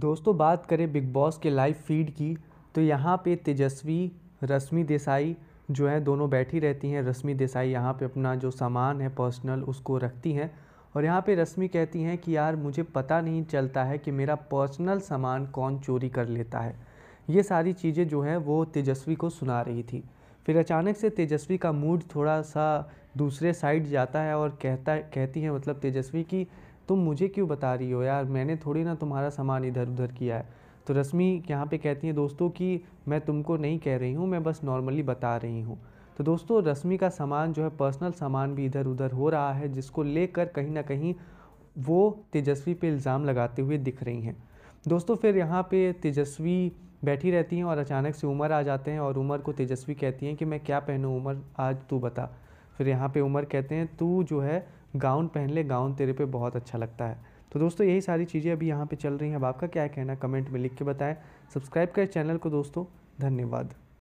दोस्तों बात करें बिग बॉस के लाइव फीड की तो यहाँ पे तेजस्वी रश्मि देसाई जो है दोनों बैठी रहती हैं रश्मि देसाई यहाँ पे अपना जो सामान है पर्सनल उसको रखती हैं और यहाँ पे रश्मि कहती हैं कि यार मुझे पता नहीं चलता है कि मेरा पर्सनल सामान कौन चोरी कर लेता है ये सारी चीज़ें जो हैं वो तेजस्वी को सुना रही थी फिर अचानक से तेजस्वी का मूड थोड़ा सा दूसरे साइड जाता है और कहता कहती है मतलब तेजस्वी की तुम मुझे क्यों बता रही हो यार मैंने थोड़ी ना तुम्हारा सामान इधर उधर किया है तो रश्मि यहाँ पे कहती हैं दोस्तों कि मैं तुमको नहीं कह रही हूँ मैं बस नॉर्मली बता रही हूँ तो दोस्तों रश्मि का सामान जो है पर्सनल सामान भी इधर उधर हो रहा है जिसको लेकर कहीं ना कहीं वो तेजस्वी पे इल्ज़ाम लगाते हुए दिख रही हैं दोस्तों फिर यहाँ पे तेजस्वी बैठी रहती हैं और अचानक से उमर आ जाते हैं और उमर को तेजस्वी कहती हैं कि मैं क्या पहनूँ उमर आज तू बता फिर यहाँ पे उमर कहते हैं तू जो है गाउन पहन ले गाउन तेरे पे बहुत अच्छा लगता है तो दोस्तों यही सारी चीज़ें अभी यहाँ पे चल रही हैं अब आपका क्या कहना कमेंट में लिख के बताएं सब्सक्राइब करें चैनल को दोस्तों धन्यवाद